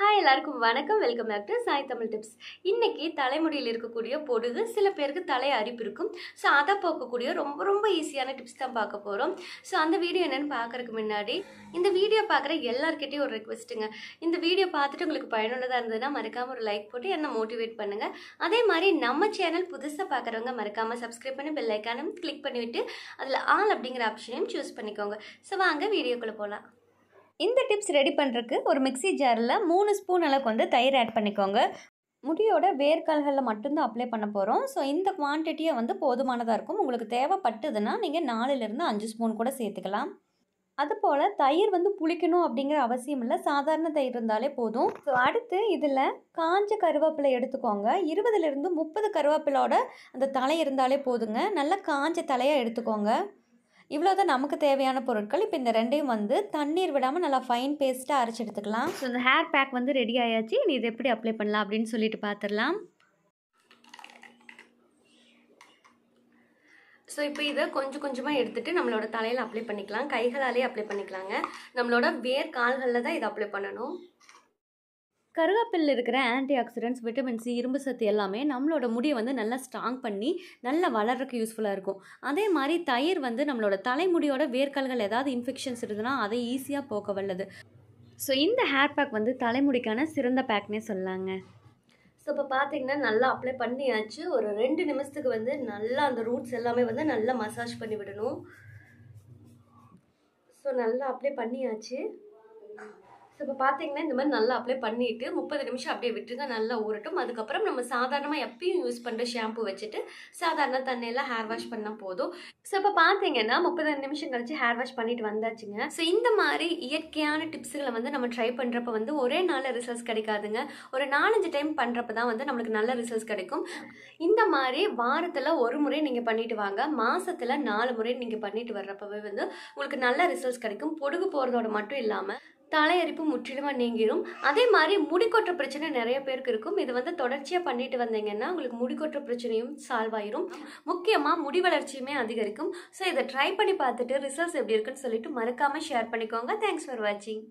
hi எல்லாருக்கும் வணக்கம் welcome back to Sai Tamil tips இன்றைக்கி தலைமுடியில் இருக்கக்கூடிய பொடுகு சில பேருக்கு தலை அரிப்பு இருக்கும் ஸோ அதை போக்கக்கூடிய ரொம்ப ரொம்ப ஈஸியான டிப்ஸ் தான் பார்க்க போகிறோம் ஸோ அந்த வீடியோ என்னென்னு பார்க்குறதுக்கு முன்னாடி இந்த வீடியோ பார்க்குற எல்லாருக்கிட்டையும் ஒரு ரெக்வெஸ்ட்டுங்க இந்த வீடியோ பார்த்துட்டு உங்களுக்கு பயனுள்ளதாக இருந்ததுன்னா மறக்காமல் ஒரு லைக் போட்டு என்ன மோட்டிவேட் பண்ணுங்கள் அதே மாதிரி நம்ம சேனல் புதுசாக பார்க்குறவங்க மறக்காமல் சப்ஸ்கிரைப் பண்ணி பெல் ஐக்கானும் கிளிக் பண்ணிவிட்டு அதில் ஆல் அப்படிங்கிற ஆப்ஷனையும் சூஸ் பண்ணிக்கோங்க ஸோ வாங்க வீடியோக்குள்ளே போகலாம் இந்த டிப்ஸ் ரெடி பண்ணுறதுக்கு ஒரு மிக்சி ஜாரில் மூணு ஸ்பூன் அளவுக்கு வந்து தயிர் ஆட் பண்ணிக்கோங்க முடியோட வேர்க்கால்களில் மட்டும்தான் அப்ளை பண்ண போகிறோம் ஸோ இந்த குவான்டிட்டியை வந்து போதுமானதாக இருக்கும் உங்களுக்கு தேவைப்பட்டதுன்னா நீங்கள் நாலுலேருந்து அஞ்சு ஸ்பூன் கூட சேர்த்துக்கலாம் அதுபோல் தயிர் வந்து புளிக்கணும் அப்படிங்கிற அவசியம் இல்லை சாதாரண தயிர் இருந்தாலே போதும் ஸோ அடுத்து இதில் காஞ்ச கருவேப்பிலை எடுத்துக்கோங்க இருபதுலேருந்து முப்பது கருவேப்பிலோட அந்த தலை இருந்தாலே போதுங்க நல்லா காஞ்ச தலையாக எடுத்துக்கோங்க இவ்வளோ தான் நமக்கு தேவையான பொருட்கள் இப்போ இந்த ரெண்டையும் வந்து தண்ணீர் விடாமல் நல்லா ஃபைன் பேஸ்ட்டாக அரைச்சி எடுத்துக்கலாம் ஸோ இந்த ஹேர் பேக் வந்து ரெடி ஆயாச்சு நீ இதை எப்படி அப்ளை பண்ணலாம் அப்படின்னு சொல்லிட்டு பார்த்துடலாம் ஸோ இப்போ இதை கொஞ்சம் கொஞ்சமாக எடுத்துகிட்டு நம்மளோட தலையில் அப்ளை பண்ணிக்கலாம் கைகளாலே அப்ளை பண்ணிக்கலாங்க நம்மளோட வேர் கால்களில் தான் இதை அப்ளை பண்ணணும் கருவேப்பில் இருக்கிற ஆன்டி ஆக்சிடென்ட்ஸ் விட்டமின் சி இரும்பு சத்து எல்லாமே நம்மளோட முடியை வந்து நல்லா ஸ்ட்ராங் பண்ணி நல்லா வளர்றதுக்கு யூஸ்ஃபுல்லாக இருக்கும் அதே மாதிரி தயிர் வந்து நம்மளோட தலைமுடியோட வேர்க்கல்கள் ஏதாவது இன்ஃபெக்ஷன்ஸ் இருந்ததுன்னா அதை ஈஸியாக போக்க வல்லது ஸோ இந்த ஹேர் பேக் வந்து தலைமுடிக்கான சிறந்த பேக்னே சொல்லாங்க ஸோ இப்போ பார்த்தீங்கன்னா நல்லா அப்ளை பண்ணியாச்சு ஒரு ரெண்டு நிமிஷத்துக்கு வந்து நல்லா அந்த ரூட்ஸ் எல்லாமே வந்து நல்லா மசாஜ் பண்ணி விடணும் ஸோ நல்லா அப்ளை பண்ணியாச்சு ஸோ இப்போ பார்த்தீங்கன்னா இந்த மாதிரி நல்லா அப்ளை பண்ணிவிட்டு முப்பது நிமிஷம் அப்படியே விட்டுருங்க நல்லா ஊறட்டும் அதுக்கப்புறம் நம்ம சாதாரணமாக எப்பயும் யூஸ் பண்ணுற ஷாம்பு வச்சுட்டு சாதாரண தண்ணியில் ஹேர் வாஷ் பண்ணால் போதும் ஸோ இப்போ பார்த்தீங்கன்னா முப்பது நிமிஷம் கழிச்சு ஹேர் வாஷ் பண்ணிட்டு வந்தாச்சுங்க ஸோ இந்த மாதிரி இயற்கையான டிப்ஸுகளை வந்து நம்ம ட்ரை பண்ணுறப்ப வந்து ஒரே நாளில் ரிசல்ட்ஸ் கிடைக்காதுங்க ஒரு நாலஞ்சு டைம் பண்ணுறப்ப தான் வந்து நம்மளுக்கு நல்ல ரிசல்ட்ஸ் கிடைக்கும் இந்த மாதிரி வாரத்தில் ஒரு முறை நீங்கள் பண்ணிட்டு வாங்க மாதத்தில் நாலு முறை நீங்கள் பண்ணிட்டு வர்றப்பவே வந்து உங்களுக்கு நல்ல ரிசல்ட்ஸ் கிடைக்கும் பொடுகு போகிறதோட மட்டும் இல்லாமல் தலையரிப்பு முற்றிலுமாக நீங்கிடும் அதே மாதிரி முடிக்கொற்ற பிரச்சனை நிறைய பேருக்கு இருக்கும் இது வந்து தொடர்ச்சியாக பண்ணிட்டு வந்தீங்கன்னா உங்களுக்கு முடிக்கொற்ற பிரச்சனையும் சால்வ் ஆயிரும் முக்கியமாக முடி வளர்ச்சியுமே அதிகரிக்கும் ஸோ இதை ட்ரை பண்ணி பார்த்துட்டு ரிசல்ட்ஸ் எப்படி இருக்குன்னு சொல்லிட்டு மறக்காமல் ஷேர் பண்ணிக்கோங்க தேங்க்ஸ் ஃபார் வாட்சிங்